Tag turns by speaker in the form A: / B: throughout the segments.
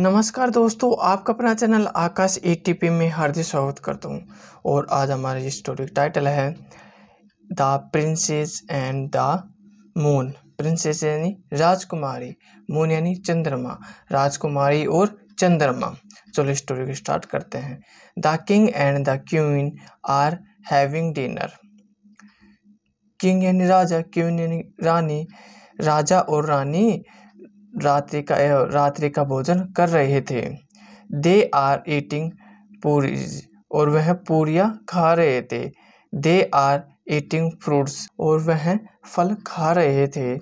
A: नमस्कार दोस्तों आपका अपना channel Aakash A T P में हार्दिक स्वागत करता हूँ और आज हमारी स्टोरी टाइटल है the princess and the moon princess यानी राजकुमारी मून यानी चंद्रमा राजकुमारी और चंद्रमा चलो स्टोरी को स्टार्ट करते हैं the king and the queen are having dinner king यानी राजा क्वीन यानी रानी राजा और रानी रात्रि का रात्रि का भोजन कर रहे थे दे आर ईटिंग पूरीज और वह पूरियाँ खा रहे थे दे आर ईटिंग फ्रूट्स और वह फल खा रहे थे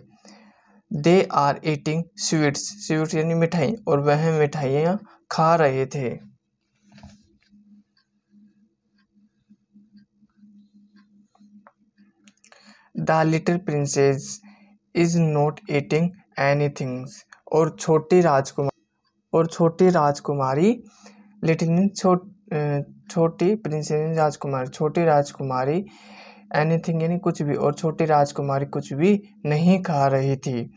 A: they are eating sweets sweet यानी मिठाई और वह मिठाइयाँ खा रहे थे the little princess is not eating any things और छोटी राजकुमार और छोटी राजकुमारी लिटिल छोट छोटी प्रिंसेस राजकुमारी छोटी राजकुमारी एनी थिंग यानी कुछ भी और छोटी राजकुमारी कुछ भी नहीं खा रही थी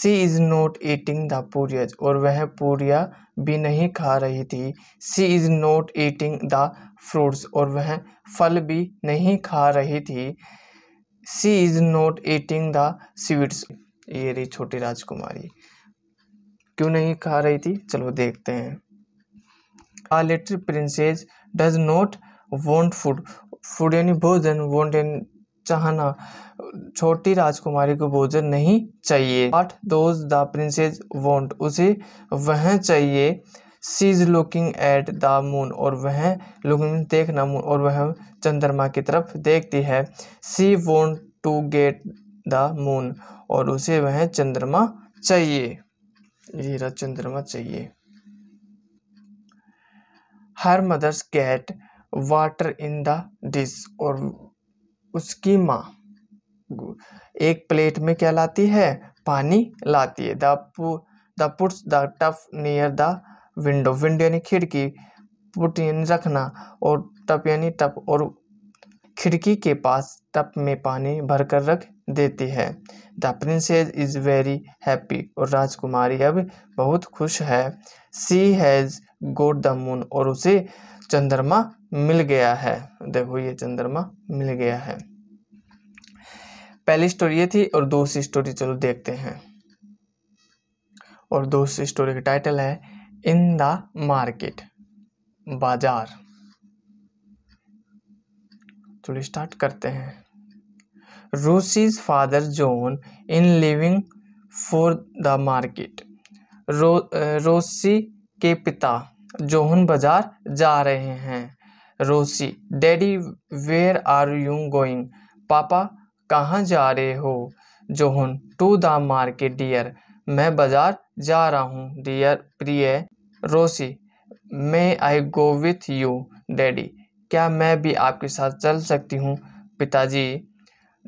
A: she is not eating the puris और वह पूरिया भी नहीं खा रही थी she is not eating the fruits और वह फल भी नहीं खा रही थी she is not eating the sweets ये रही छोटी राजकुमारी क्यों नहीं खा रही थी चलो देखते हैं a little princess does not want food food यानी भोजन वॉन्ट एन चाहना छोटी राजकुमारी को भोजन नहीं चाहिए what does the princess want उसे वह चाहिए she is looking at the moon और वह लुकिंग देखना मून और वह चंद्रमा की तरफ देखती है she want to get the moon और उसे वह चंद्रमा चाहिए जीरा चंद्रमा चाहिए her mothers get water in the dish और उसकी माँ एक प्लेट में क्या लाती है पानी लाती है the the puts the tub near the window window यानी खिड़की पुट यानी रखना और टप यानी टप और खिड़की के पास टप में पानी भरकर रख देती है the princess is very happy और राजकुमारी अब बहुत खुश है she has got the moon और उसे चंद्रमा मिल गया है देखो ये चंद्रमा मिल गया है पहली स्टोरी ये थी और दूसरी स्टोरी चलो देखते हैं और दूसरी स्टोरी का टाइटल है इन द मार्केट बाजार चलो स्टार्ट करते हैं Rosie's father John in living for the market रो रोसी के पिता जोहन बाजार जा रहे हैं Rosie daddy where are you going पापा कहाँ जा रहे हो John to the market dear मैं बाजार जा रहा हूँ डियर प्रिय Rosie may I go with you daddy क्या मैं भी आपके साथ चल सकती हूँ पिताजी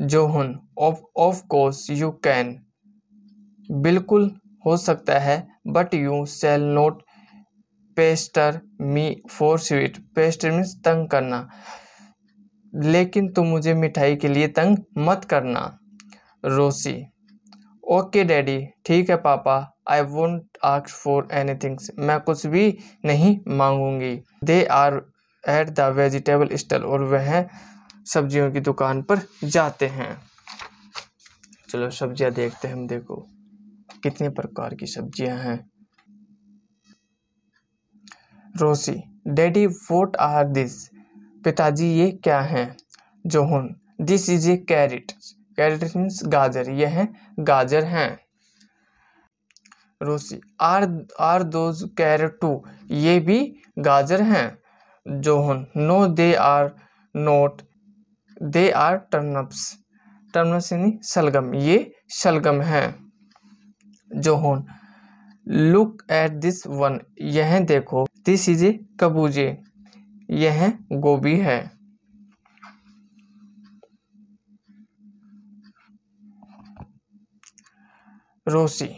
A: John of of course you can बिल्कुल हो सकता है but you shall not pester me for sweet pester means तंग करना लेकिन तुम मुझे मिठाई के लिए तंग मत करना रोसी ओके डैडी ठीक है पापा I won't ask for anythings मैं कुछ भी नहीं मांगूंगी they are at the vegetable stall और वह सब्जियों की दुकान पर जाते हैं चलो सब्जियां देखते हैं हम देखो कितने प्रकार की सब्जियां हैं Rosie daddy what are this पिताजी ये क्या है John this is a carrot carrot means गाजर यह है गाजर हैं रोसी आर आर दो कैरेट टू ये भी गाजर हैं John no they are not they are turnips turnips यानी शलगम ये शलगम है John look at this one यह देखो दिस इज ए कबूजे यह गोभी है Rosie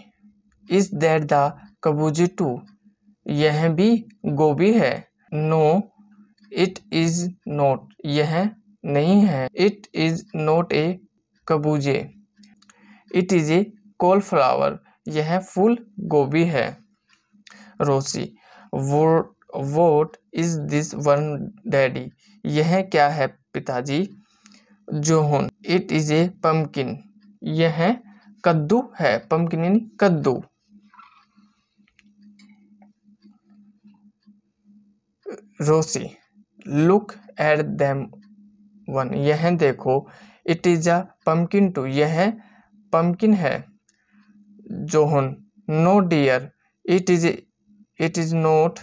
A: is that the cabbage too यह भी गोभी है नो इट इज़ नोट यह नहीं है it is not a cabbage it is a cauliflower यह फूल गोभी है Rosie what what is this one daddy यह क्या है पिताजी John it is a pumpkin यह कद्दू है पम्पकिन यानी कद्दू Rosie look at them one यह देखो it is a pumpkin too यह पम्पकिन है John no dear it is it is not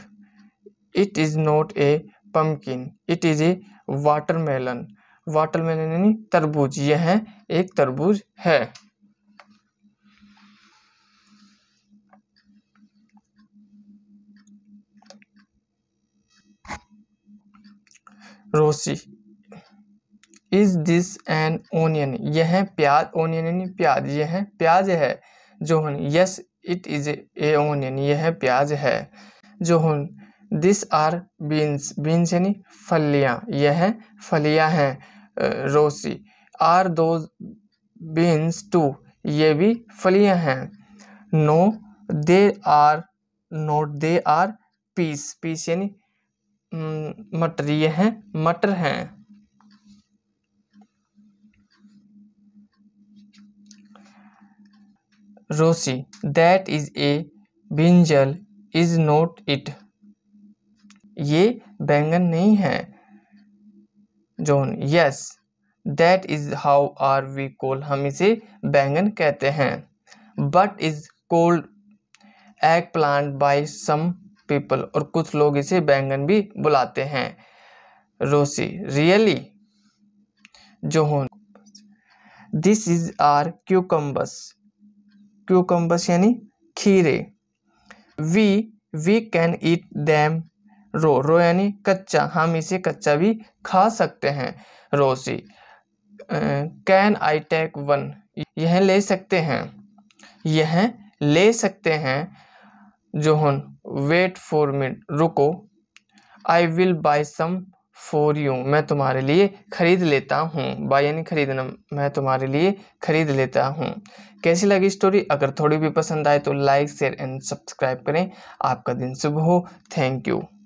A: it is not a pumpkin it is A watermelon watermelon यानी तरबूज यह एक तरबूज है Rosie is this an onion यह प्याज ओनियन यानी प्याज यह प्याज है John yes it is an onion यह प्याज है हन दिस आर बीन्स बीन्स यानी फलियाँ यह फलियाँ हैं रोसी आर दो बीन्स टू ये भी फलियाँ हैं no they are not they are peas peas यानी हम्म, मटर ये हैं मटर हैं Rosie that is a brinjal is not it ये बैंगन नहीं है John yes that is how are we call हम इसे बैंगन कहते हैं but is called egg plant by some people और कुछ लोग इसे बैंगन भी बुलाते हैं Rossi really John this is are cucumbers cucumbers यानी खीरे we we can eat them raw raw यानी कच्चा हम इसे कच्चा भी खा सकते हैं Rosie can I take one यह ले सकते हैं यह ले सकते हैं जोहन वेट फॉर मिनट रुको I will buy some for you मैं तुम्हारे लिए ख़रीद लेता हूँ बाय यानी ख़रीदना मैं तुम्हारे लिए ख़रीद लेता हूँ कैसी लगी स्टोरी अगर थोड़ी भी पसंद आए तो लाइक शेयर एंड सब्सक्राइब करें आपका दिन शुभ हो थैंक यू